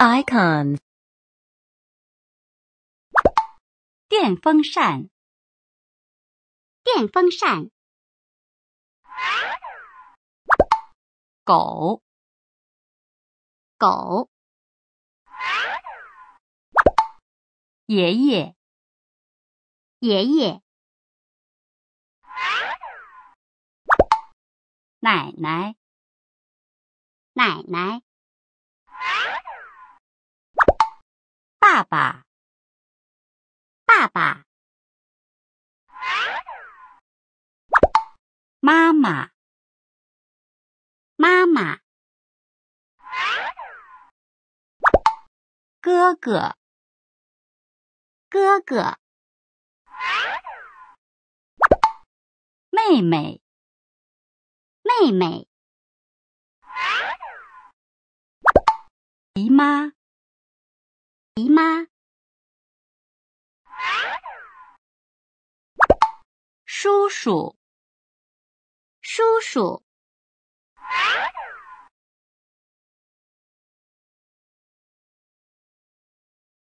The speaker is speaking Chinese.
i c o n 电风扇，电风扇，狗，狗，爷爷，爷爷，奶奶，奶奶。爸爸，爸爸，妈妈，妈妈，哥哥，哥哥，妹妹，妹妹，姨妈。姨妈，叔叔，叔叔。